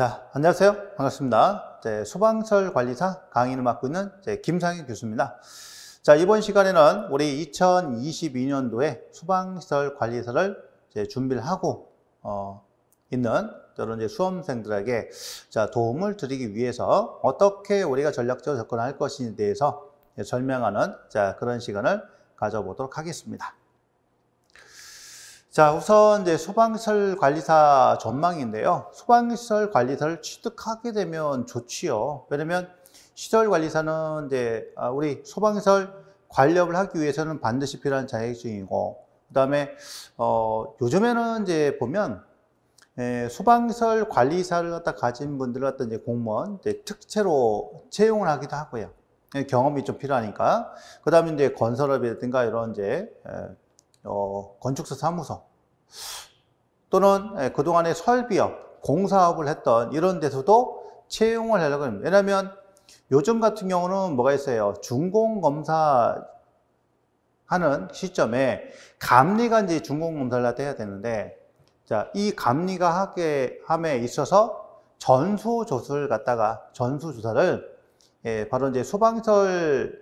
자, 안녕하세요. 반갑습니다. 소방설 관리사 강의를 맡고 있는 김상희 교수입니다. 자, 이번 시간에는 우리 2022년도에 소방설 관리사를 준비를 하고 어, 있는 이런 수험생들에게 자, 도움을 드리기 위해서 어떻게 우리가 전략적으로 접근할 것인지에 대해서 설명하는 자, 그런 시간을 가져보도록 하겠습니다. 자, 우선 이제 소방시설 관리사 전망인데요. 소방시설 관리사를 취득하게 되면 좋지요. 왜냐면 시설 관리사는 이제 아, 우리 소방시설 관리업을 하기 위해서는 반드시 필요한 자격증이고, 그 다음에, 어, 요즘에는 이제 보면, 예, 소방시설 관리사를 갖다 가진 분들 갖다 이제 공무원, 이제 특채로 채용을 하기도 하고요. 예, 경험이 좀 필요하니까. 그 다음에 이제 건설업이라든가 이런 이제 예, 어, 건축사 사무소 또는 예, 그동안에 설비업, 공사업을 했던 이런 데서도 채용을 하려고 합니다. 왜냐하면 요즘 같은 경우는 뭐가 있어요? 준공검사 하는 시점에 감리가 이제 준공검사를 할 해야 되는데 자, 이 감리가 하게 함에 있어서 전수조사를 갖다가 전수조사를 예, 바로 이제 소방설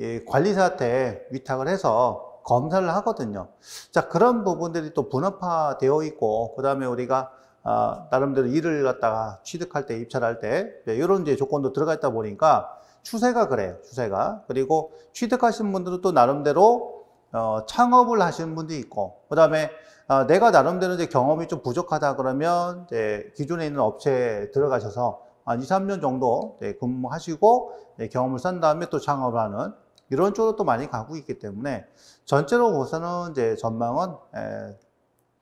예, 관리사한테 위탁을 해서 검사를 하거든요. 자, 그런 부분들이 또 분업화되어 있고, 그 다음에 우리가, 어, 나름대로 일을 갖다가 취득할 때, 입찰할 때, 이런 네, 이제 조건도 들어가 있다 보니까 추세가 그래요. 추세가. 그리고 취득하신 분들은 또 나름대로 어, 창업을 하시는 분도 있고, 그 다음에 아, 어, 내가 나름대로 이제 경험이 좀 부족하다 그러면 이제 기존에 있는 업체에 들어가셔서 한 2, 3년 정도 네, 근무하시고 네, 경험을 쌓은 다음에 또 창업을 하는 이런 쪽으로 또 많이 가고 있기 때문에 전체로 보서는 이제 전망은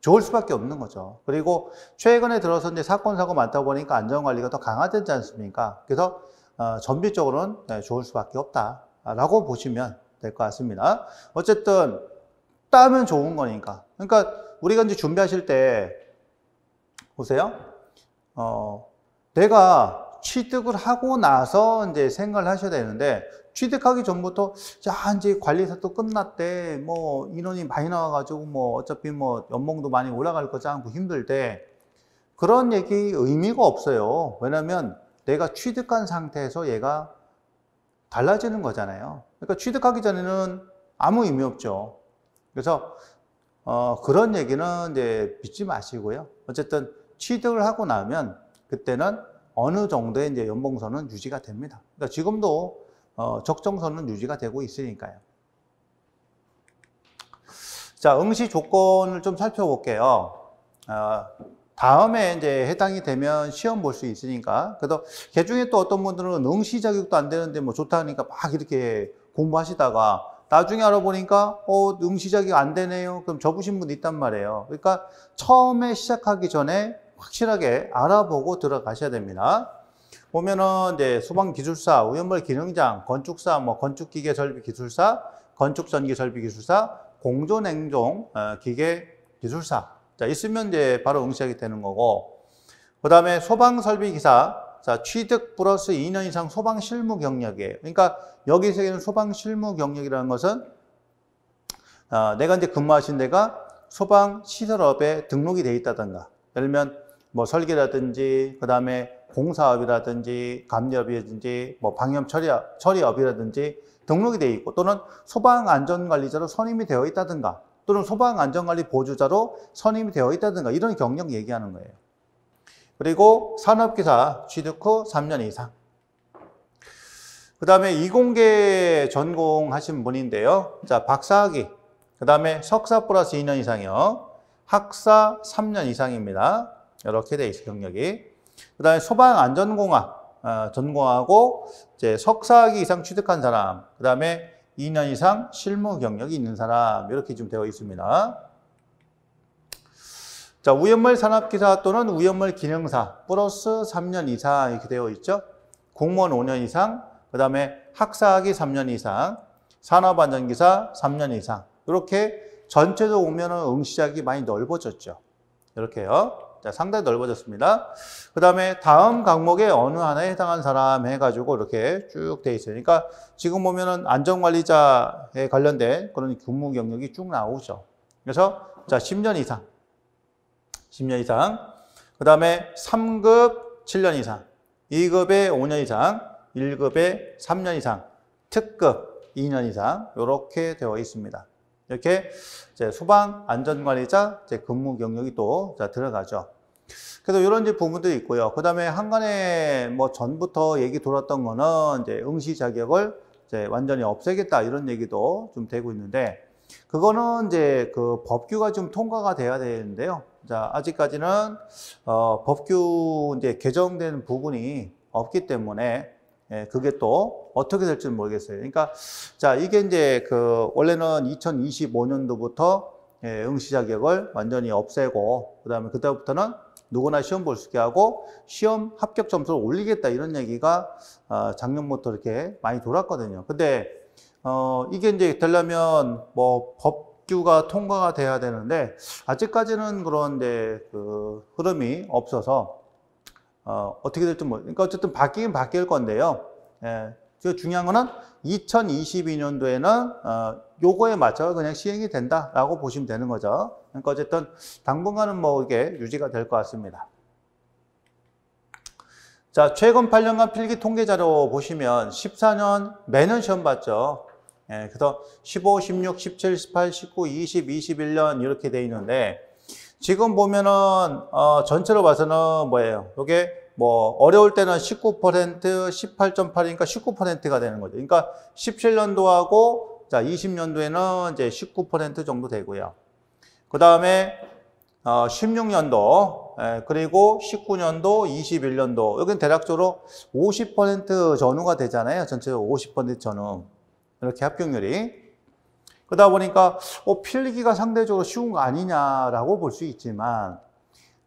좋을 수밖에 없는 거죠. 그리고 최근에 들어서 이제 사건 사고 많다 보니까 안전 관리가 더 강화되지 않습니까? 그래서 어, 전비적으로는 네, 좋을 수밖에 없다라고 보시면 될 것 같습니다. 어쨌든 따면 좋은 거니까. 그러니까 우리가 이제 준비하실 때 보세요. 어, 내가 취득을 하고 나서 이제 생각을 하셔야 되는데 취득하기 전부터 자 이제 관리사 도 끝났대 뭐 인원이 많이 나와가지고 뭐 어차피 뭐 연봉도 많이 올라갈 거지 않고 힘들대 그런 얘기 의미가 없어요 왜냐면 내가 취득한 상태에서 얘가 달라지는 거잖아요 그러니까 취득하기 전에는 아무 의미 없죠 그래서 어, 그런 얘기는 이제 믿지 마시고요 어쨌든 취득을 하고 나면 그때는 어느 정도의 이제 연봉선은 유지가 됩니다 그러니까 지금도 어, 적정선은 유지가 되고 있으니까요. 자, 응시 조건을 좀 살펴볼게요. 어, 다음에 이제 해당이 되면 시험 볼 수 있으니까. 그래도개 중에 또 어떤 분들은 응시 자격도 안 되는데 뭐 좋다니까 하막 이렇게 공부하시다가 나중에 알아보니까 어, 응시 자격 안 되네요. 그럼 접으신 분 있단 말이에요. 그러니까 처음에 시작하기 전에 확실하게 알아보고 들어가셔야 됩니다. 보면은 이제 소방 기술사, 우연물 기능장, 건축사, 뭐 건축기계 설비 기술사, 건축 전기 설비 기술사, 공조냉종 어, 기계 기술사. 자, 있으면 이제 바로 응시하게 되는 거고. 그다음에 소방 설비 기사. 자, 취득 플러스 2년 이상 소방 실무 경력이에요. 그러니까 여기 서에는 소방 실무 경력이라는 것은 아, 내가 이제 근무하신 데가 소방 시설업에 등록이 돼 있다든가. 예를 들면 뭐 설계라든지 그다음에 공사업이라든지 감리업이라든지 뭐 방염 처리, 처리업이라든지 등록이 되어 있고 또는 소방안전관리자로 선임이 되어 있다든가 또는 소방안전관리 보조자로 선임이 되어 있다든가 이런 경력 얘기하는 거예요. 그리고 산업기사 취득 후 3년 이상. 그 다음에 이공계 전공하신 분인데요. 자, 박사학위, 그 다음에 석사 플러스 2년 이상이요. 학사 3년 이상입니다. 이렇게 돼 있어요, 경력이. 그다음에 소방 안전공학 어, 전공하고 이제 석사학위 이상 취득한 사람, 그다음에 2년 이상 실무 경력이 있는 사람 이렇게 좀 되어 있습니다. 자, 우연물 산업기사 또는 우연물 기능사 플러스 3년 이상 이렇게 되어 있죠. 공무원 5년 이상, 그다음에 학사학위 3년 이상, 산업안전기사 3년 이상 이렇게 전체적으로 보면 응시작이 많이 넓어졌죠. 이렇게요. 자, 상당히 넓어졌습니다. 그 다음에 다음 항목에 어느 하나에 해당한 사람 해가지고 이렇게 쭉 돼 있으니까 지금 보면은 안전관리자에 관련된 그런 근무 경력이 쭉 나오죠. 그래서 자, 10년 이상. 10년 이상. 그 다음에 3급 7년 이상. 2급에 5년 이상. 1급에 3년 이상. 특급 2년 이상. 이렇게 되어 있습니다. 이렇게 소방 안전관리자 근무 경력이 또 들어가죠. 그래서 이런 이제 부분도 있고요. 그 다음에 한간에 뭐 전부터 얘기 돌았던 거는 이제 응시 자격을 이제 완전히 없애겠다 이런 얘기도 좀 되고 있는데 그거는 이제 그 법규가 좀 통과가 돼야 되는데요. 자, 아직까지는 어, 법규 이제 개정된 부분이 없기 때문에 예, 그게 또 어떻게 될지 는 모르겠어요. 그러니까 자 이게 이제 그 원래는 2025년도부터 예, 응시 자격을 완전히 없애고 그다음에 그때부터는 누구나 시험 볼 수 있게 하고 시험 합격 점수를 올리겠다 이런 얘기가 어, 작년부터 이렇게 많이 돌았거든요. 근데 어, 이게 이제 되려면 뭐 법규가 통과가 돼야 되는데 아직까지는 그런 이제 그 흐름이 없어서 어, 떻게 될지 모르. 그러니까 어쨌든 바뀌긴 바뀔 건데요. 예. 그 중요한 거는 2022년도에는 어, 요거에 맞춰 그냥 시행이 된다라고 보시면 되는 거죠. 그러니까 어쨌든 당분간은 뭐 이게 유지가 될 것 같습니다. 자, 최근 8년간 필기 통계 자료 보시면 14년 매년 시험 봤죠. 예, 그래서 15, 16, 17, 18, 19, 20, 21년 이렇게 돼 있는데 지금 보면은 어, 전체로 봐서는 뭐예요? 이게 뭐 어려울 때는 19% 18.8이니까 19%가 되는 거죠. 그러니까 17년도하고 자 20년도에는 이제 19% 정도 되고요. 그 다음에 어, 16년도 예, 그리고 19년도 21년도 여기는 대략적으로 50% 전후가 되잖아요. 전체적으로 50% 전후 이렇게 합격률이 그러다 보니까 어, 필기가 상대적으로 쉬운 거 아니냐라고 볼 수 있지만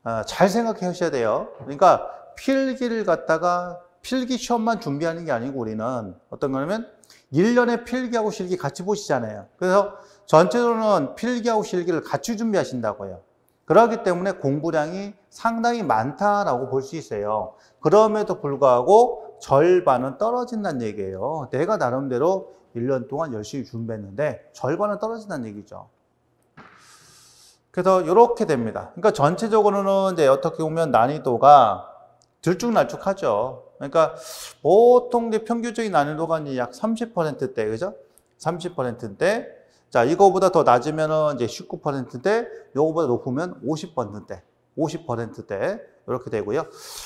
어, 잘 생각해 하셔야 돼요. 그러니까 필기를 갖다가 필기 시험만 준비하는 게 아니고 우리는 어떤 거냐면 1년에 필기하고 실기 같이 보시잖아요. 그래서 전체적으로는 필기하고 실기를 같이 준비하신다고요. 그러기 때문에 공부량이 상당히 많다라고 볼 수 있어요. 그럼에도 불구하고 절반은 떨어진다는 얘기예요. 내가 나름대로 1년 동안 열심히 준비했는데 절반은 떨어진다는 얘기죠. 그래서 이렇게 됩니다. 그러니까 전체적으로는 이제 어떻게 보면 난이도가 들쭉날쭉하죠. 그러니까 보통 이제 평균적인 난이도가 약 30%대, 그죠? 30%대. 자, 이거보다 더 낮으면은 이제 19%대, 이거보다 높으면 50%대, 50%대. 이렇게 되고요.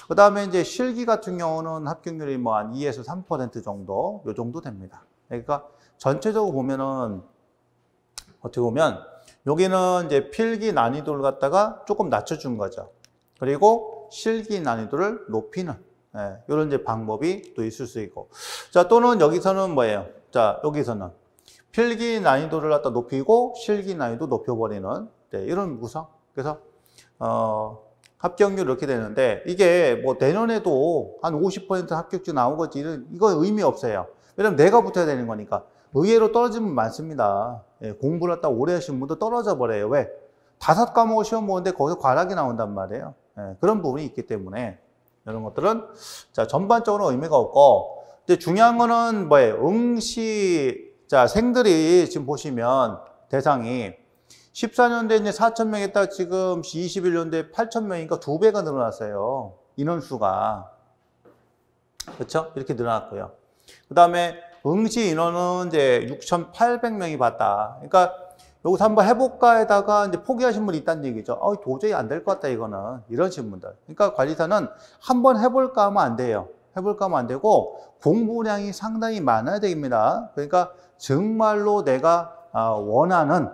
그 다음에 이제 실기 같은 경우는 합격률이 뭐 한 2에서 3% 정도, 요 정도 됩니다. 그러니까 전체적으로 보면은 어떻게 보면 여기는 이제 필기 난이도를 갖다가 조금 낮춰준 거죠. 그리고 실기 난이도를 높이는 예, 이런 이제 방법이 또 있을 수 있고. 자 또는 여기서는 뭐예요? 자 여기서는 필기 난이도를 갖다 높이고 실기 난이도 높여버리는 네, 이런 구성. 그래서 어, 합격률 이렇게 되는데 이게 뭐 내년에도 한 50% 합격주 나오겠지 이건 의미 없어요. 왜냐면 내가 붙어야 되는 거니까. 의외로 떨어지면 많습니다. 예, 공부를 딱 오래 하신 분도 떨어져 버려요. 왜? 다섯 과목을 시험 보는데 거기서 과락이 나온단 말이에요. 예, 그런 부분이 있기 때문에 이런 것들은 자 전반적으로 의미가 없고 근데 중요한 거는 뭐예요? 응시 자 생들이 지금 보시면 대상이 14년대 이제 4천 명에다 지금 21년대 8천 명이니까 두 배가 늘어났어요. 인원수가 그렇죠? 이렇게 늘어났고요. 그 다음에 응시 인원은 이제 6,800명이 봤다. 그러니까 여기서 한번 해볼까에다가 이제 포기하신 분이 있다는 얘기죠. 어, 도저히 안 될 것 같다, 이거는. 이런질문들 그러니까 관리사는 한번 해볼까 하면 안 돼요. 해볼까 하면 안 되고 공부량이 상당히 많아야 됩니다. 그러니까 정말로 내가 아, 원하는,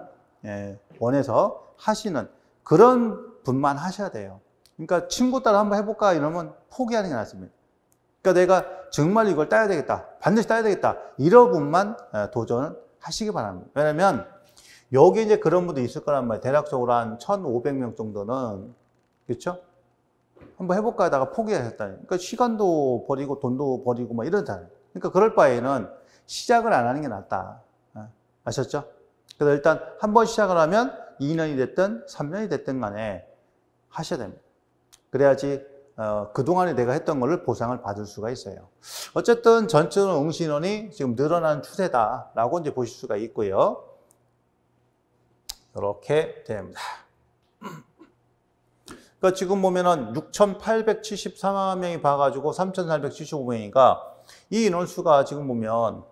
예, 원해서 하시는 그런 분만 하셔야 돼요. 그러니까 친구 따라 한번 해볼까 이러면 포기하는 게 낫습니다. 그러니까 내가 정말 이걸 따야 되겠다. 반드시 따야 되겠다. 이런분만 도전하시기 바랍니다. 왜냐면 여기 이제 그런 분도 있을 거란 말이에요. 대략적으로 한 1,500명 정도는 그렇죠? 한번 해볼까 하다가 포기하셨다. 그러니까 시간도 버리고 돈도 버리고 막이런 사람. 요 그러니까 그럴 바에는 시작을 안 하는 게 낫다. 아셨죠? 그래서 일단 한번 시작을 하면 2년이 됐든 3년이 됐든 간에 하셔야 됩니다. 그래야지 어, 그동안에 내가 했던 것을 보상을 받을 수가 있어요. 어쨌든 전체응시원이 지금 늘어나 추세다라고 이제 보실 수가 있고요. 이렇게 됩니다. 그러니까 지금 보면은 6,873명이 봐가지고 3,475명이니까 이 인원수가 지금 보면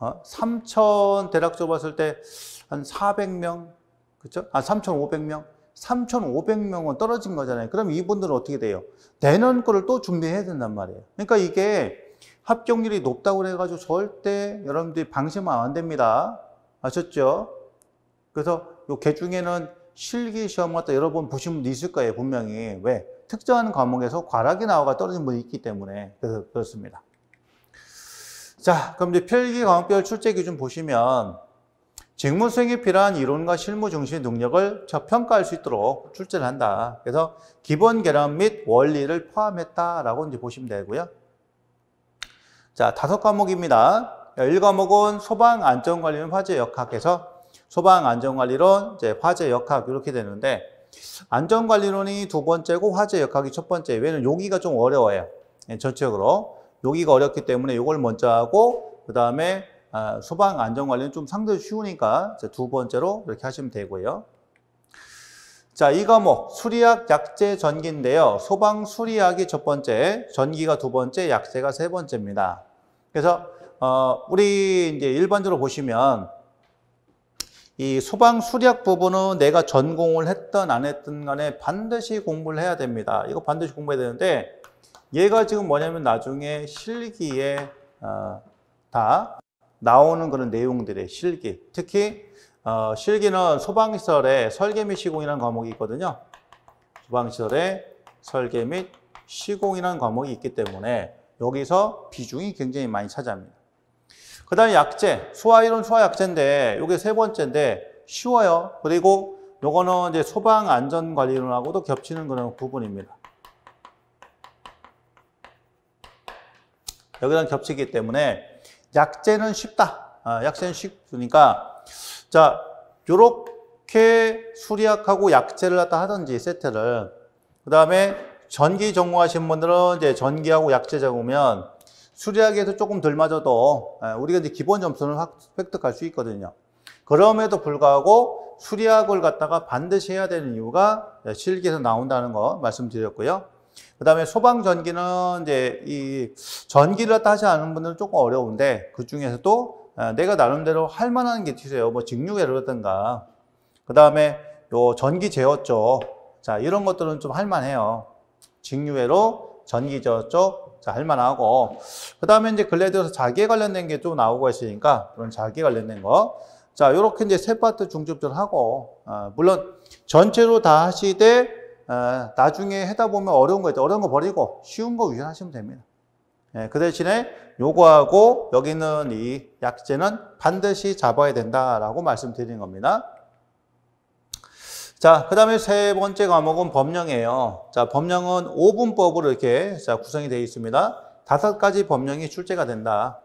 어? 3,000 대략 좁았을 때 한 400명, 그쵸? 아, 3,500명? 3,500명은 떨어진 거잖아요. 그럼 이분들은 어떻게 돼요? 내년 거를 또 준비해야 된단 말이에요. 그러니까 이게 합격률이 높다고 해가지고 절대 여러분들이 방심하면 안 됩니다. 아셨죠? 그래서 요개 중에는 실기 시험 같다 여러 번 보신 분도 있을 거예요, 분명히. 왜? 특정한 과목에서 과락이 나와가 떨어진 분이 있기 때문에 그래서 그렇습니다. 자, 그럼 이제 필기 과목별 출제 기준 보시면 직무 수행에 필요한 이론과 실무 중심 의 능력을 저평가할 수 있도록 출제를 한다. 그래서 기본 계념및 원리를 포함했다라고 이제 보시면 되고요. 자, 다섯 과목입니다. 1과목은 소방 안전관리론 화재 역학에서 소방 안전관리론 이제 화재 역학 이렇게 되는데 안전관리론이 두 번째고 화재 역학이 첫 번째. 왜냐면 여기가 좀 어려워요. 예, 전체적으로 여기가 어렵기 때문에 이걸 먼저 하고 그 다음에 아, 소방 안전 관리는 좀 상당히 쉬우니까 두 번째로 이렇게 하시면 되고요. 자, 이 과목 수리학 약제 전기인데요. 소방 수리학이 첫 번째, 전기가 두 번째, 약제가세 번째입니다. 그래서 어, 우리 이제 일반적으로 보시면 이 소방 수리학 부분은 내가 전공을 했던 안 했던 간에 반드시 공부를 해야 됩니다. 이거 반드시 공부해야 되는데 얘가 지금 뭐냐면 나중에 실기에 어, 다 나오는 그런 내용들의 실기. 특히 어, 실기는 소방시설의 설계 및 시공이라는 과목이 있거든요. 소방시설의 설계 및 시공이라는 과목이 있기 때문에 여기서 비중이 굉장히 많이 차지합니다. 그 다음에 약재, 수화이론 수화약재인데 이게 세 번째인데 쉬워요. 그리고 요거는 이제 소방안전관리론하고도 겹치는 그런 부분입니다. 여기랑 겹치기 때문에 약제는 쉽다. 아, 약제는 쉽으니까 자, 이렇게 수리학하고 약제를 갖다 하든지 세트를 그다음에 전기 전공하신 분들은 이제 전기하고 약제 적으면 수리학에서 조금 덜 맞아도 예, 우리가 이제 기본 점수는 획득할 수 있거든요. 그럼에도 불구하고 수리학을 갖다가 반드시 해야 되는 이유가 예, 실기에서 나온다는 거 말씀드렸고요. 그 다음에 소방전기는 이제 이 전기를 갖다 하지 않은 분들은 조금 어려운데 그 중에서도 아, 내가 나름대로 할 만한 게 있으세요. 뭐 직류계라든가. 그 다음에 요 전기 제어 쪽. 자, 이런 것들은 좀 할만해요. 직류회로 전기 제어 쪽. 자, 할만하고. 그 다음에 이제 글래들에서 자기에 관련된 게 좀 나오고 있으니까 그런 자기에 관련된 거. 자, 요렇게 이제 세 파트 중점적으로 하고. 아, 물론 전체로 다 하시되 어, 나중에 하다 보면 어려운 거 있죠. 어려운 거 버리고 쉬운 거위연하시면 됩니다. 예, 그 대신에 요거하고 여기 있는 이 약재는 반드시 잡아야 된다라고 말씀드리는 겁니다. 자, 그 다음에 세 번째 과목은 법령이에요. 자, 법령은 5분법으로 이렇게 자, 구성이 되어 있습니다. 다섯 가지 법령이 출제가 된다.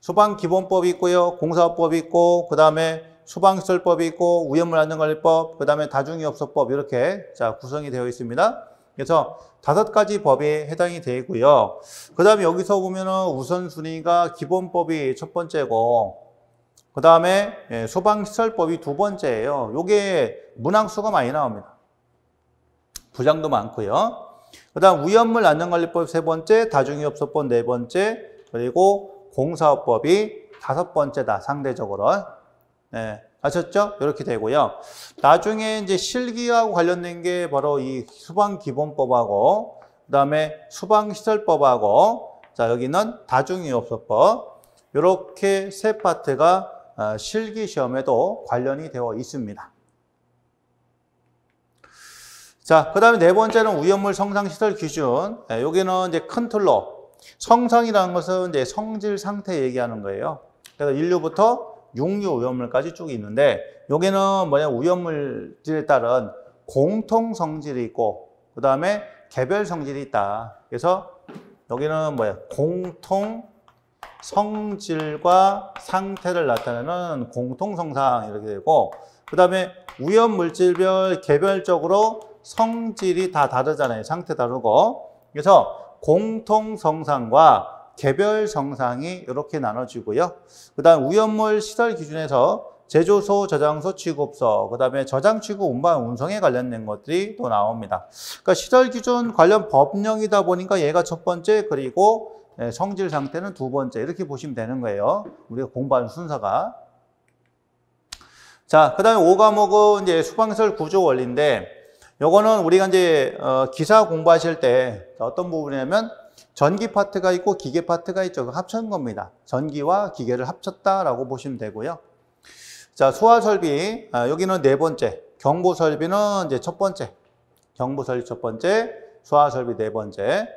소방기본법이 있고요. 공사법이 있고, 그 다음에 소방시설법이 있고 우연물 안전관리법, 그 다음에 다중이업소법 이렇게 자 구성이 되어 있습니다. 그래서 다섯 가지 법에 해당이 되고요. 그 다음에 여기서 보면은 우선순위가 기본법이 첫 번째고, 그 다음에 예, 소방시설법이 두 번째예요. 요게 문항수가 많이 나옵니다. 부장도 많고요. 그 다음 위험물 안전관리법 세 번째, 다중이업소법 네 번째, 그리고 공사업법이 다섯 번째다, 상대적으로. 네, 아셨죠? 이렇게 되고요. 나중에 이제 실기하고 관련된 게 바로 이 수방 기본법하고 그다음에 수방 시설법하고 자 여기는 다중이업소법 이렇게 세 파트가 아, 실기 시험에도 관련이 되어 있습니다. 자, 그 다음에 네 번째는 위험물 성상 시설 기준. 네, 여기는 이제 큰 틀로 성상이라는 것은 이제 성질 상태 얘기하는 거예요. 그래서 인류부터 육류 오염물까지 쭉 있는데 여기는 뭐냐 우염물질에 따른 공통 성질이 있고 그 다음에 개별 성질이 있다. 그래서 여기는 뭐야 공통 성질과 상태를 나타내는 공통성상 이렇게 되고 그 다음에 우염물질별 개별적으로 성질이 다 다르잖아요. 상태 다르고 그래서 공통성상과 개별 정상이 이렇게 나눠지고요. 그 다음 우연물 시설 기준에서 제조소, 저장소, 취급소, 그 다음에 저장, 취급, 운반, 운송에 관련된 것들이 또 나옵니다. 그러니까 시설 기준 관련 법령이다 보니까 얘가 첫 번째, 그리고 예, 성질 상태는 두 번째 이렇게 보시면 되는 거예요. 우리가 공부하는 순서가. 자, 그 다음에 5과목은 이제 수강설 구조 원리인데 요거는 우리가 이제 어, 기사 공부하실 때 어떤 부분이냐면 전기 파트가 있고 기계 파트가 있죠. 합친 겁니다. 전기와 기계를 합쳤다라고 보시면 되고요. 자, 소화 설비. 아, 여기는 네 번째. 경보 설비는 이제 첫 번째. 경보 설비 첫 번째. 소화 설비 네 번째.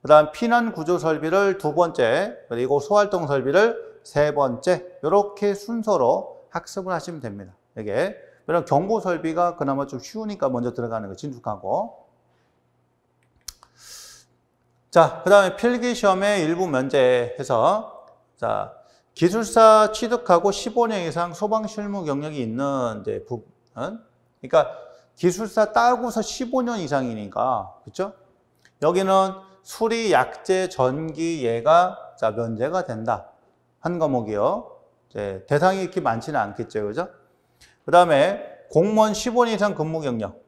그 다음 피난 구조 설비를 두 번째. 그리고 소활동 설비를 세 번째. 이렇게 순서로 학습을 하시면 됩니다. 이게. 그럼 경보 설비가 그나마 좀 쉬우니까 먼저 들어가는 거진축하고 자, 그 다음에 필기시험의 일부 면제해서, 자, 기술사 취득하고 15년 이상 소방 실무 경력이 있는 이제 부분. 그러니까 기술사 따고서 15년 이상이니까, 그쵸? 여기는 수리, 약재, 전기, 예가, 자, 면제가 된다. 한 과목이요. 이제 대상이 이렇게 많지는 않겠죠, 그죠? 그 다음에 공무원 15년 이상 근무 경력.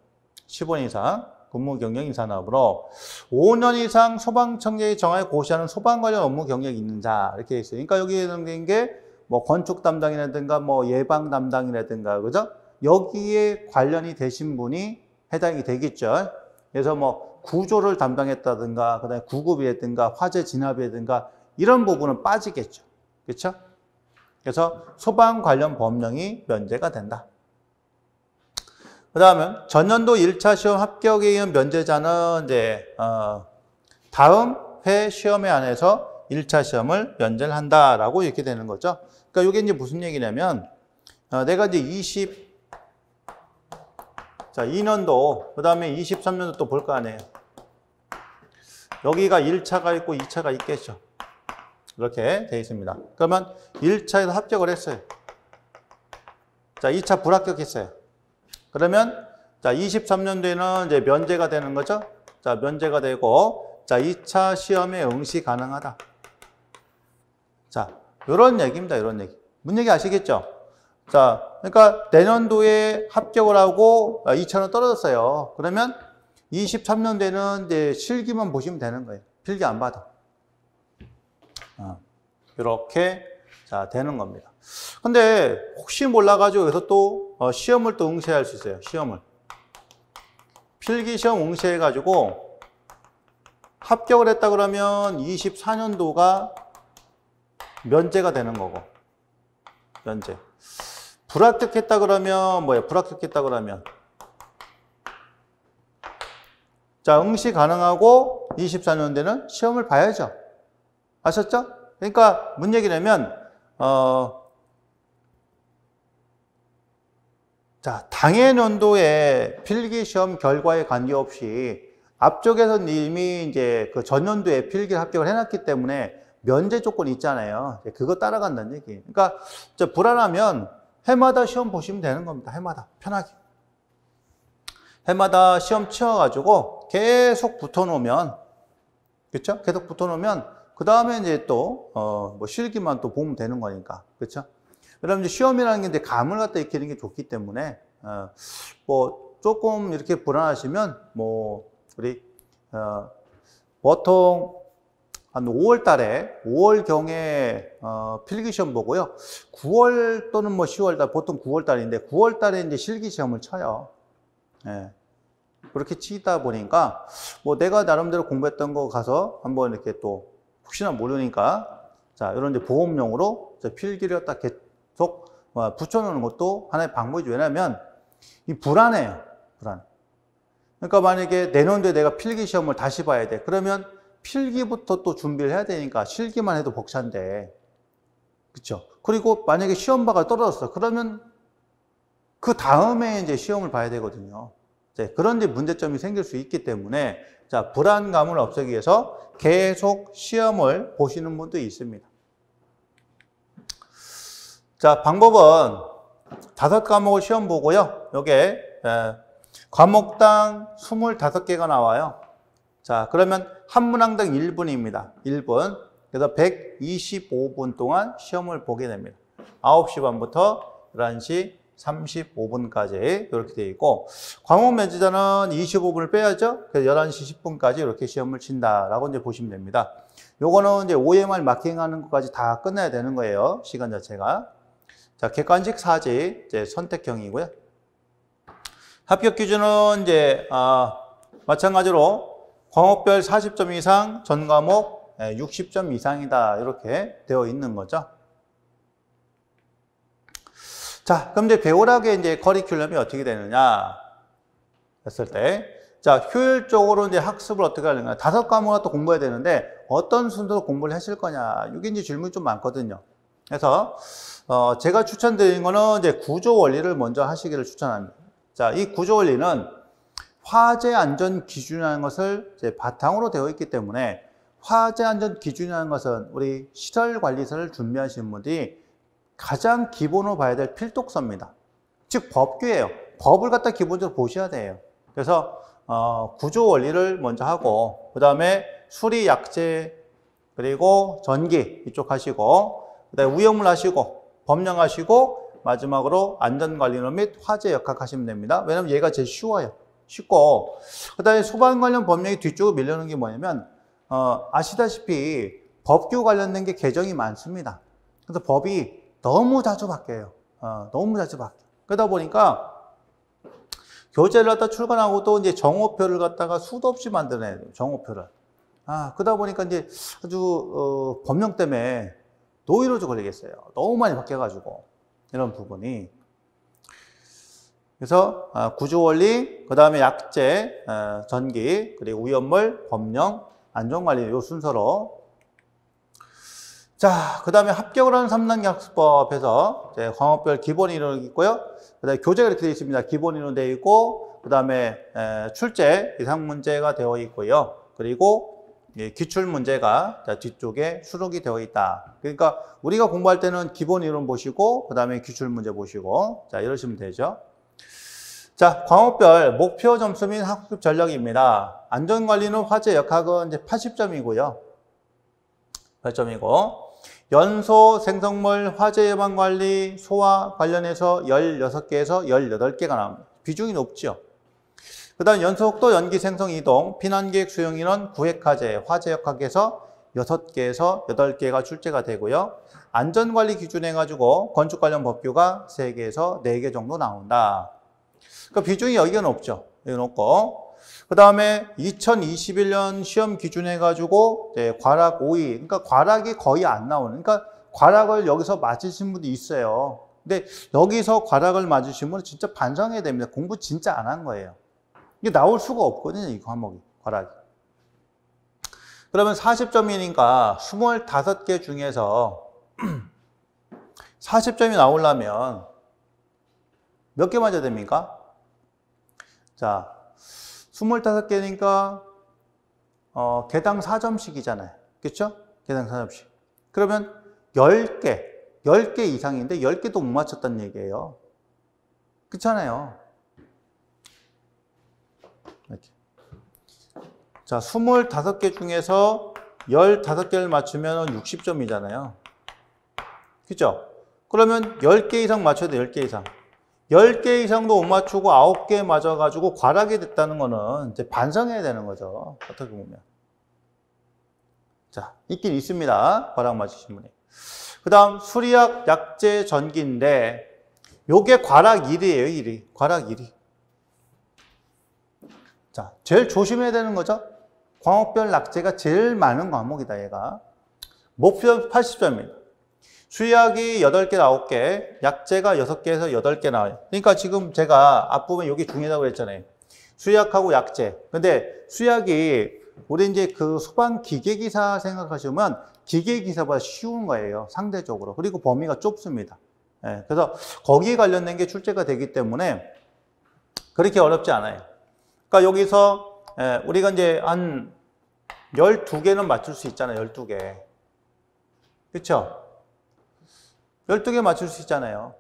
15년 이상. 근무 경력 임사 나업으로 5년 이상 소방청계에 정하여 고시하는 소방 관련 업무 경력이 있는 자 이렇게 있어요. 그러니까 여기 예정된 게 뭐 건축 담당이라든가 뭐 예방 담당이라든가 그죠? 여기에 관련이 되신 분이 해당이 되겠죠. 그래서 뭐 구조를 담당했다든가 그다음에 구급이라든가 화재 진압이라든가 이런 부분은 빠지겠죠. 그렇죠? 그래서 소방 관련 법령이 면제가 된다. 그 다음에 전년도 1차 시험 합격에 의한 면제자는 이제 어, 다음 회 시험에 안에서 1차 시험을 면제를 한다라고 이렇게 되는 거죠. 그러니까 이게 이제 무슨 얘기냐면 어, 내가 이제 20 자, 2년도, 그 다음에 23년도 또 볼 거 아니에요. 여기가 1차가 있고 2차가 있겠죠. 이렇게 돼 있습니다. 그러면 1차에서 합격을 했어요. 자, 2차 불합격했어요. 그러면 자 23년도에는 이제 면제가 되는 거죠. 자 면제가 되고 자 2차 시험에 응시 가능하다. 자 이런 얘기입니다. 이런 얘기. 뭔 얘기 아시겠죠? 자 그러니까 내년도에 합격을 하고 2차는 아, 떨어졌어요. 그러면 23년도에는 이제 실기만 보시면 되는 거예요. 필기 안 받아. 이렇게 어, 자 되는 겁니다. 근데 혹시 몰라가지고 여기서 또 어, 시험을 또 응시할 수 있어요. 시험을. 필기시험 응시해가지고 합격을 했다 그러면 24년도가 면제가 되는 거고. 면제. 불합격했다 그러면 뭐예요? 불합격했다 그러면. 자, 응시 가능하고 24년 되는 시험을 봐야죠. 아셨죠? 그러니까 문 얘기냐면 어, 자, 당해 년도에 필기 시험 결과에 관계없이 앞쪽에서 이미 이제 그 전년도에 필기 를 합격을 해놨기 때문에 면제 조건이 있잖아요. 그거 따라간다는 얘기. 그러니까 불안하면 해마다 시험 보시면 되는 겁니다. 해마다 편하게. 해마다 시험 치워가지고 계속 붙어놓으면 그쵸 계속 붙어놓으면 그 다음에 이제 또어뭐 실기만 또 보면 되는 거니까 그쵸 왜냐하면 시험이라는 게 이제 감을 갖다 익히는 게 좋기 때문에 어, 뭐 조금 이렇게 불안하시면 뭐 우리 어, 보통 한 5월 달에 5월 경에 어, 필기 시험 보고요. 9월 또는 뭐 10월 달 보통 9월 달인데 9월 달에 이제 실기 시험을 쳐요. 예. 그렇게 치다 보니까 뭐 내가 나름대로 공부했던 거 가서 한번 이렇게 또 혹시나 모르니까 자 이런 이제 보험용으로 필기를 딱 계속 뭐, 붙여놓는 것도 하나의 방법이죠. 왜냐하면 이 불안해요. 불안. 그러니까 만약에 내년도에 내가 필기 시험을 다시 봐야 돼. 그러면 필기부터 또 준비를 해야 되니까 실기만 해도 벅찬데. 그렇죠? 그리고 만약에 시험 봐가 떨어졌어. 그러면 그 다음에 이제 시험을 봐야 되거든요. 네, 그런 이 문제점이 생길 수 있기 때문에 자 불안감을 없애기 위해서 계속 시험을 보시는 분도 있습니다. 자, 방법은 다섯 과목을 시험 보고요. 요게 예, 과목당 스물다섯 개가 나와요. 자, 그러면 한 문항당 1분입니다. 1분. 그래서 125분 동안 시험을 보게 됩니다. 9시 반부터 11시 35분까지 이렇게 되어 있고 과목 면제자는 25분을 빼야죠. 그래서 11시 10분까지 이렇게 시험을 친다라고 이제 보시면 됩니다. 요거는 이제 OMR 마킹하는 것까지 다 끝내야 되는 거예요. 시간 자체가. 자, 객관식 사지 이제 선택형이고요. 합격 기준은 이제 아, 마찬가지로 과목별 40점 이상, 전 과목 60점 예, 이상이다 이렇게 되어 있는 거죠. 자, 그럼 이제 배우락의 이제 커리큘럼이 어떻게 되느냐 했을 때, 자, 효율적으로 이제 학습을 어떻게 하는가 다섯 과목을 또 공부해야 되는데, 어떤 순서로 공부를 하실 거냐. 이게 이제 질문이 좀 많거든요. 그래서 어 제가 추천드린 거는 이제 구조 원리를 먼저 하시기를 추천합니다. 자, 이 구조 원리는 화재 안전 기준이라는 것을 바탕으로 되어 있기 때문에 화재 안전 기준이라는 것은 우리 시설 관리서를 준비하신 분들이 가장 기본으로 봐야 될 필독서입니다. 즉 법규예요. 법을 갖다 기본적으로 보셔야 돼요. 그래서 어, 구조 원리를 먼저 하고 그 다음에 수리 약재 그리고 전기 이쪽 하시고 그다음에 위험을 하시고 법령하시고 마지막으로 안전관리로 및 화재 역학하시면 됩니다. 왜냐면 얘가 제일 쉬워요. 쉽고 그다음에 소방 관련 법령이 뒤쪽으로 밀려는게 뭐냐면 어, 아시다시피 법규 관련된 게 개정이 많습니다. 그래서 법이 너무 자주 바뀌어요. 어, 너무 자주 바뀌어. 그러다 보니까 교재를 갖다 출간하고 또 이제 정오표를 갖다가 수도 없이 만들어내요 정오표를. 아, 그러다 보니까 이제 아주 어, 법령 때문에 노이로즈 걸리겠어요. 너무 많이 바뀌어가지고 이런 부분이 그래서 아, 구조원리, 그 다음에 약재, 아, 전기, 그리고 위험물, 법령, 안전관리 요 순서로 자, 그 다음에 합격을 하는 3단계 학습법에서 이제 광업별 기본 이론이 있고요. 그 다음에 교재가 이렇게 되어 있습니다. 기본 이론 되어 있고, 그 다음에 출제, 이상 문제가 되어 있고요. 그리고 예, 기출 문제가 자, 뒤쪽에 수록이 되어 있다. 그러니까 우리가 공부할 때는 기본 이론 보시고 그다음에 기출 문제 보시고 자, 이러시면 되죠. 자, 과목별 목표 점수 및 학습 전략입니다. 안전관리는 화재 역학은 이제 80점이고요. 8점이고 연소 생성물 화재 예방 관리 소화 관련해서 16개에서 18개가 나옵니다. 비중이 높죠. 그 다음 연속도 연기 생성 이동, 피난객 수용인원 구획화재, 화재역학에서 6개에서 8개가 출제가 되고요. 안전관리 기준 해가지고 건축 관련 법규가 3개에서 4개 정도 나온다. 그 비중이 여기는 없죠. 여기는 고그 다음에 2021년 시험 기준 해가지고 네, 과락 5위. 그러니까 과락이 거의 안 나오는. 그러니까 과락을 여기서 맞으신 분도 있어요. 근데 여기서 과락을 맞으신 분은 진짜 반성해야 됩니다. 공부 진짜 안 한 거예요. 이게 나올 수가 없거든요, 이 과목이, 과락이. 그러면 40점이니까 25개 중에서 40점이 나오려면 몇 개 맞아야 됩니까? 자, 25개니까 어, 개당 4점씩이잖아요. 그렇죠? 개당 4점씩. 그러면 10개, 10개 이상인데 10개도 못 맞췄다는 얘기예요. 그렇잖아요. 자, 25개 중에서 15개를 맞추면 60점이잖아요. 그죠? 그러면 10개 이상 맞춰야 돼, 10개 이상. 10개 이상도 못 맞추고 9개 맞아가지고 과락이 됐다는 거는 이제 반성해야 되는 거죠. 어떻게 보면. 자, 있긴 있습니다. 과락 맞으신 분이. 그 다음, 수리학 약제 전기인데, 요게 과락 1이에요, 1위. 과락 1위. 자, 제일 조심해야 되는 거죠. 과목별 낙제가 제일 많은 과목이다, 얘가. 목표 80점입니다. 수의학이 8개, 9개, 약제가 6개에서 8개 나와요. 그러니까 지금 제가 앞부분 여기 중요하다고 그랬잖아요. 수의학하고 약제. 근데 수의학이 우리 이제 그 소방 기계기사 생각하시면 기계기사보다 쉬운 거예요. 상대적으로. 그리고 범위가 좁습니다. 예, 그래서 거기에 관련된 게 출제가 되기 때문에 그렇게 어렵지 않아요. 그러니까 여기서 예, 우리가 이제 한 12개는 맞출 수 있잖아요. 12개. 그렇죠? 12개 맞출 수 있잖아요.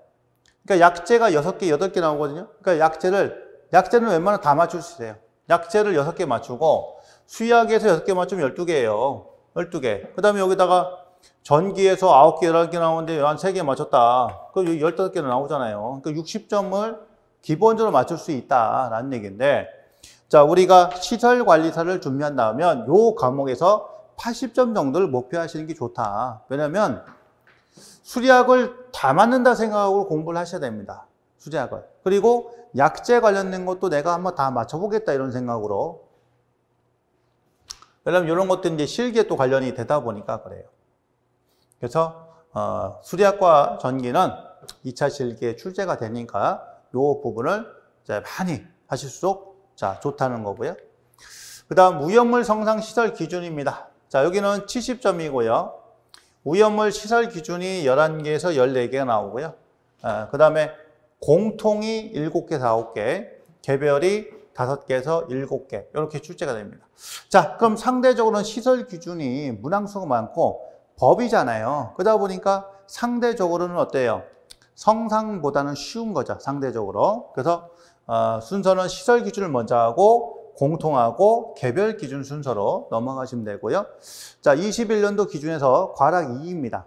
그러니까 약재가 6개, 8개 나오거든요. 그러니까 약재를 약재는 웬만하면 다 맞출 수 있어요. 약재를 6개 맞추고 수의학에서 6개 맞추면 12개예요. 12개. 그다음에 여기다가 전기에서 9개, 11개 나오는데 한 3개 맞췄다. 그럼 15개는 나오잖아요. 그러니까 60점을 기본적으로 맞출 수 있다라는 얘기인데 자, 우리가 시설 관리사를 준비한다면 요 과목에서 80점 정도를 목표하시는 게 좋다. 왜냐면 수리학을 다 맞는다 생각으로 공부를 하셔야 됩니다. 수리학을. 그리고 약재 관련된 것도 내가 한번 다 맞춰보겠다 이런 생각으로. 왜냐면 이런 것도 이제 실기에 또 관련이 되다 보니까 그래요. 그래서 어, 수리학과 전기는 2차 실기에 출제가 되니까 요 부분을 이제 많이 하실수록 자, 좋다는 거고요. 그 다음 우연물 성상 시설 기준입니다. 자, 여기는 70점이고요. 우연물 시설 기준이 11개에서 14개가 나오고요. 어, 그 다음에 공통이 7개, 9개, 개별이 5개에서 7개 이렇게 출제가 됩니다. 자, 그럼 상대적으로는 시설 기준이 문항수가 많고 법이잖아요. 그러다 보니까 상대적으로는 어때요? 성상보다는 쉬운 거죠, 상대적으로. 그래서 아, 순서는 시설 기준을 먼저 하고 공통하고 개별 기준 순서로 넘어가시면 되고요. 자, 21년도 기준에서 과락 2위입니다.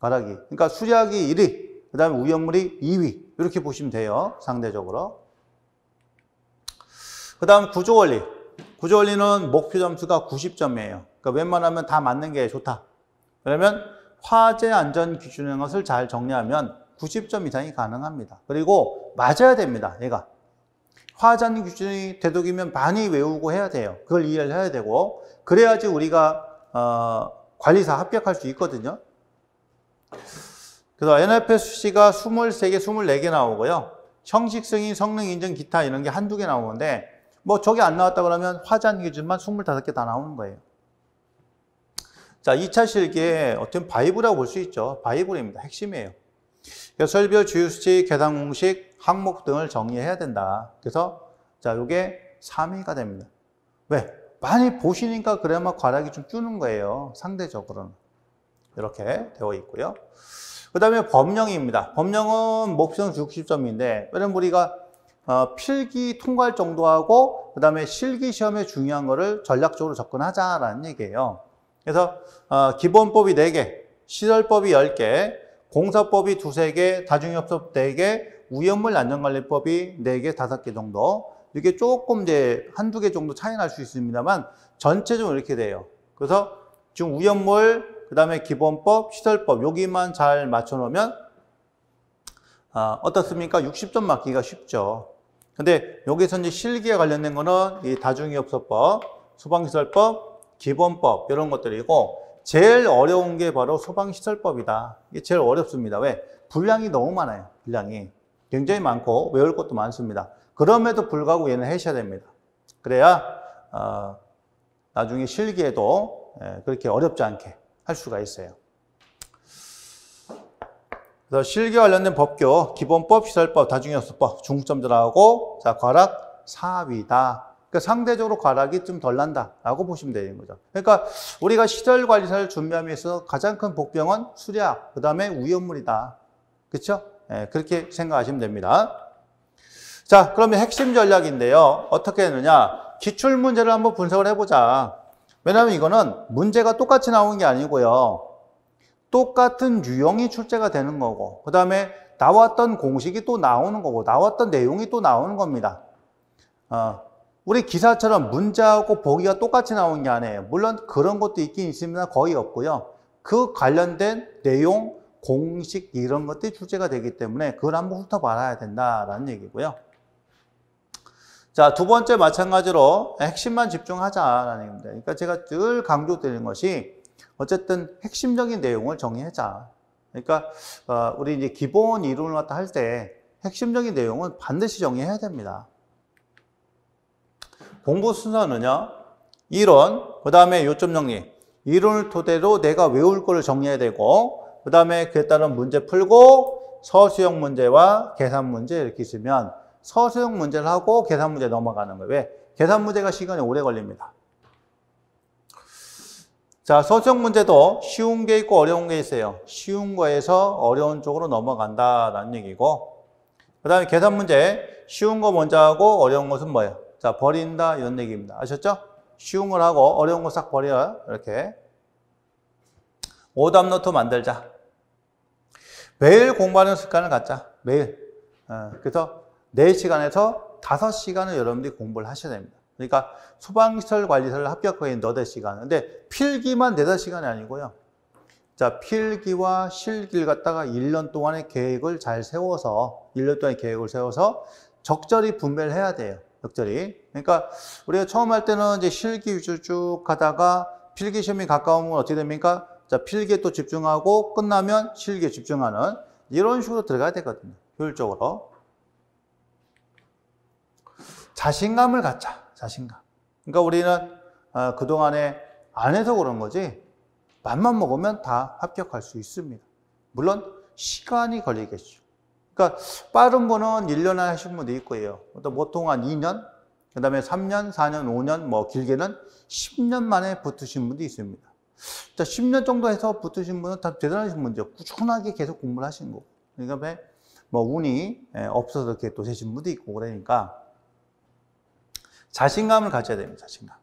과락 2. 그러니까 수리학이 1위, 그 다음에 우연물이 2위. 이렇게 보시면 돼요. 상대적으로. 그 다음 구조원리. 구조원리는 목표 점수가 90점이에요. 그러니까 웬만하면 다 맞는 게 좋다. 그러면 화재 안전 기준인 것을 잘 정리하면 90점 이상이 가능합니다. 그리고 맞아야 됩니다. 얘가. 화전 자규준이 되도록이면 많이 외우고 해야 돼요. 그걸 이해를 해야 되고 그래야지 우리가 어, 관리사 합격할 수 있거든요. 그래서 NFSC가 23개, 24개 나오고요. 형식 승인, 성능 인증, 기타 이런 게 한두 개 나오는데 뭐 저게 안 나왔다 그러면 화잔 기준만 25개 다 나오는 거예요. 자, 2차 실기에 어떤 바이브라고 볼 수 있죠. 바이브입니다. 핵심이에요. 설비와 주유수치, 계단 공식, 항목 등을 정리해야 된다. 그래서 자, 요게 3위가 됩니다. 왜? 많이 보시니까 그래야만 과락이 좀 주는 거예요. 상대적으로는. 이렇게 되어 있고요. 그 다음에 법령입니다. 법령은 목표는 60점인데, 왜냐면 우리가 어, 필기 통과할 정도하고, 그 다음에 실기 시험에 중요한 거를 전략적으로 접근하자라는 얘기예요. 그래서 어, 기본법이 4개, 시설법이 10개, 공사법이 두세 개, 다중협섭 네 개, 위험물 안전관리법이 네 개, 다섯 개 정도. 이렇게 조금 이제 한두 개 정도 차이 날 수 있습니다만 전체적으로 이렇게 돼요. 그래서 지금 위험물그 다음에 기본법, 시설법 여기만 잘 맞춰놓으면 아, 어떻습니까? 60점 맞기가 쉽죠. 근데 여기서 이제 실기에 관련된 거는 이 다중이업소법, 소방시설법, 기본법 이런 것들이고 제일 어려운 게 바로 소방시설법이다. 이게 제일 어렵습니다. 왜? 분량이 너무 많아요. 분량이. 굉장히 많고 외울 것도 많습니다. 그럼에도 불구하고 얘는 해셔야 됩니다. 그래야 어, 나중에 실기에도 예, 그렇게 어렵지 않게 할 수가 있어요. 그래서 실기 관련된 법규, 기본법, 시설법, 다중요소법, 중점전하고 자, 과락 4위다. 그러니까 상대적으로 과락이 좀 덜 난다라고 보시면 되는 거죠. 그러니까 우리가 시절 관리사를 준비하면서 가장 큰 복병은 수량, 리그 다음에 우연물이다. 그렇죠? 그렇게 생각하시면 됩니다. 자, 그러면 핵심 전략인데요. 어떻게 했느냐? 기출 문제를 한번 분석을 해보자. 왜냐하면 이거는 문제가 똑같이 나오는 게 아니고요. 똑같은 유형이 출제가 되는 거고 그 다음에 나왔던 공식이 또 나오는 거고 나왔던 내용이 또 나오는 겁니다. 어, 우리 기사처럼 문자하고 보기가 똑같이 나온 게 아니에요. 물론 그런 것도 있긴 있습니다. 거의 없고요. 그 관련된 내용, 공식 이런 것들이 출제가 되기 때문에 그걸 한번 훑어봐야 된다라는 얘기고요. 자, 두 번째 마찬가지로 핵심만 집중하자라는 얘기입니다 그러니까 제가 늘 강조드리는 것이 어쨌든 핵심적인 내용을 정리하자. 그러니까 어, 우리 이제 기본 이론을 갖다 할 때 핵심적인 내용은 반드시 정리해야 됩니다. 공부 순서는요. 이론, 그 다음에 요점 정리. 이론을 토대로 내가 외울 거를 정리해야 되고 그 다음에 그에 따른 문제 풀고 서수형 문제와 계산 문제 이렇게 있으면 서수형 문제를 하고 계산 문제 넘어가는 거예요. 왜? 계산 문제가 시간이 오래 걸립니다. 자, 서수형 문제도 쉬운 게 있고 어려운 게 있어요. 쉬운 거에서 어려운 쪽으로 넘어간다라는 얘기고 그 다음에 계산 문제 쉬운 거 먼저 하고 어려운 것은 뭐예요? 자, 버린다 이런 얘기입니다. 아셨죠? 쉬운 걸 하고 어려운 거 싹 버려요. 이렇게. 오답 노트 만들자. 매일 공부하는 습관을 갖자. 매일. 어, 그래서 4시간에서 5시간을 여러분들이 공부를 하셔야 됩니다. 그러니까 소방시설 관리사를 합격하기 너댓 시간. 근데 필기만 네댓 시간이 아니고요. 자, 필기와 실기를 갖다가 1년 동안의 계획을 잘 세워서, 1년 동안의 계획을 세워서 적절히 분배를 해야 돼요. 역절리 그러니까 우리가 처음 할 때는 이제 실기 위주로 쭉 가다가 필기 시험이 가까우면 어떻게 됩니까? 자, 필기에 또 집중하고 끝나면 실기에 집중하는 이런 식으로 들어가야 되거든요. 효율적으로. 자신감을 갖자. 자신감. 그러니까 우리는 어, 그동안에 안 해서 그런 거지 맘만 먹으면 다 합격할 수 있습니다. 물론 시간이 걸리겠죠. 그러니까 빠른 거은 1년 하신 분도 있고요. 보통 한 2년, 그 다음에 3년, 4년, 5년, 뭐 길게는 10년 만에 붙으신 분도 있습니다. 자, 10년 정도 해서 붙으신 분은 다 대단하신 분이죠. 꾸준하게 계속 공부를 하신 거. 그러니까 뭐 운이 예, 없어서 이렇게 또 되신 분도 있고 그러니까 자신감을 가져야 됩니다. 자신감.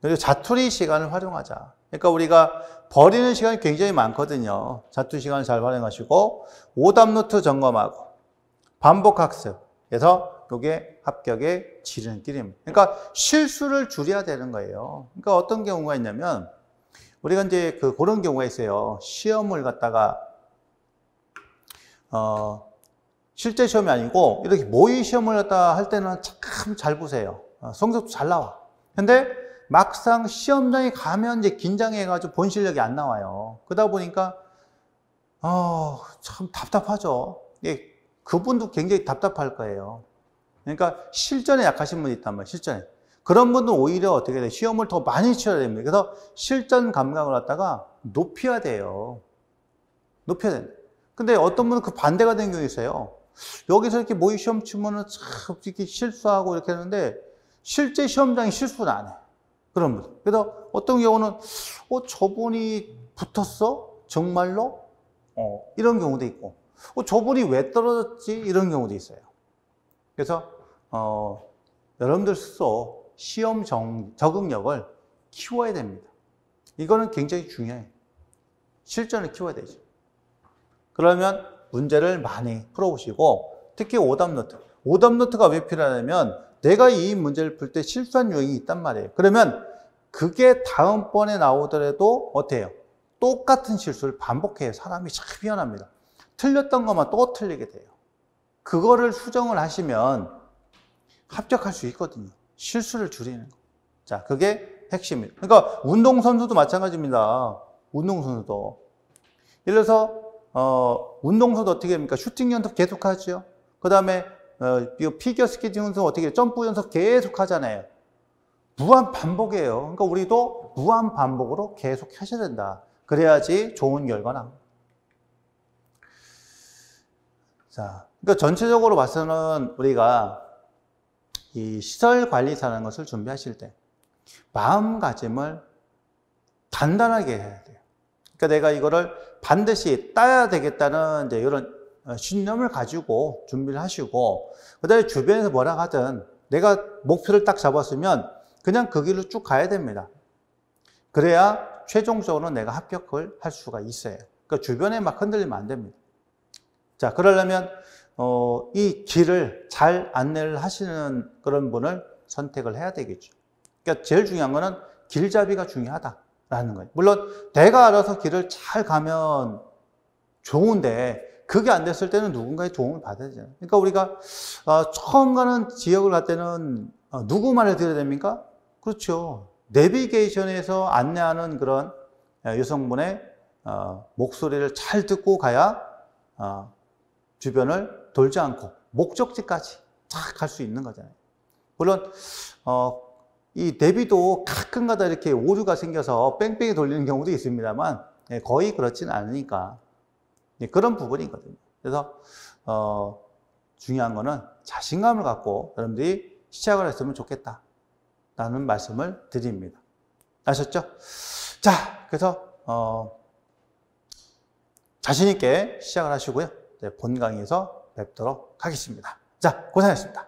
그리고 자투리 시간을 활용하자. 그러니까 우리가 버리는 시간이 굉장히 많거든요. 자투 시간을 잘 활용하시고 오답노트 점검하고 반복 학습. 그래서 이게 합격의 지름길입니다. 그러니까 실수를 줄여야 되는 거예요. 그러니까 어떤 경우가 있냐면 우리가 이제 그 그런 경우가 있어요. 시험을 갖다가 어 실제 시험이 아니고 이렇게 모의 시험을 갖다 할 때는 참 잘 보세요. 어, 성적도 잘 나와. 근데 막상 시험장에 가면 이제 긴장해가지고 본 실력이 안 나와요. 그러다 보니까, 어, 참 답답하죠. 예, 그분도 굉장히 답답할 거예요. 그러니까 실전에 약하신 분이 있단 말이에요, 실전에. 그런 분은 오히려 어떻게 돼? 시험을 더 많이 치러야 됩니다. 그래서 실전 감각을 갖다가 높여야 돼요. 높여야 된 근데 어떤 분은 그 반대가 된경우 있어요. 여기서 이렇게 모의 시험 치면은 참 이렇게 실수하고 이렇게 하는데 실제 시험장에 실수는 안 해. 그런 분들. 그래서 어떤 경우는 어 저분이 붙었어? 정말로? 어 이런 경우도 있고 어 저분이 왜 떨어졌지? 이런 경우도 있어요. 그래서 어 여러분들 스스로 시험 정, 적응력을 키워야 됩니다. 이거는 굉장히 중요해요. 실전을 키워야 되죠. 그러면 문제를 많이 풀어보시고 특히 오답노트. 오답노트가 왜 필요하냐면 내가 이 문제를 풀 때 실수한 요인이 있단 말이에요. 그러면 그게 다음번에 나오더라도 어때요? 똑같은 실수를 반복해요. 사람이 참 희한합니다. 틀렸던 것만 또 틀리게 돼요. 그거를 수정을 하시면 합격할 수 있거든요. 실수를 줄이는 거. 자, 그게 핵심이에요. 그러니까 운동선수도 마찬가지입니다. 운동선수도. 예를 들어서, 어, 운동선수 어떻게 합니까? 슈팅 연습 계속 하죠. 그 다음에, 어, 피겨 스케이팅 연습 어떻게, 해요? 점프 연습 계속 하잖아요. 무한 반복이에요. 그러니까 우리도 무한 반복으로 계속 하셔야 된다. 그래야지 좋은 결과 나. 자, 그러니까 전체적으로 봐서는 우리가 이 시설 관리사라는 것을 준비하실 때 마음가짐을 단단하게 해야 돼요. 그러니까 내가 이거를 반드시 따야 되겠다는 이제 이런 어, 신념을 가지고 준비를 하시고 그다음에 주변에서 뭐라 하든 내가 목표를 딱 잡았으면 그냥 그 길로 쭉 가야 됩니다. 그래야 최종적으로 내가 합격을 할 수가 있어요. 그 주변에 막 흔들리면 안 됩니다. 자, 그러려면 어, 이 길을 잘 안내를 하시는 그런 분을 선택을 해야 되겠죠. 그러니까 제일 중요한 거는 길잡이가 중요하다라는 거예요. 물론 내가 알아서 길을 잘 가면 좋은데 그게 안 됐을 때는 누군가의 도움을 받아야 되잖아요. 그러니까 우리가 어, 처음 가는 지역을 갈 때는 어, 누구 말을 들어야 됩니까? 그렇죠. 내비게이션에서 안내하는 그런 예, 여성분의 어, 목소리를 잘 듣고 가야 어, 주변을 돌지 않고 목적지까지 딱갈수 있는 거잖아요. 물론 어, 이 내비도 가끔가다 이렇게 오류가 생겨서 뺑뺑이 돌리는 경우도 있습니다만 예, 거의 그렇진 않으니까 예, 그런 부분이거든요. 그래서 중요한 거는 자신감을 갖고 여러분들이 시작을 했으면 좋겠다. 라는 말씀을 드립니다. 아셨죠? 자, 그래서 어, 자신 있게 시작을 하시고요. 네, 본 강의에서 뵙도록 하겠습니다. 자, 고생하셨습니다.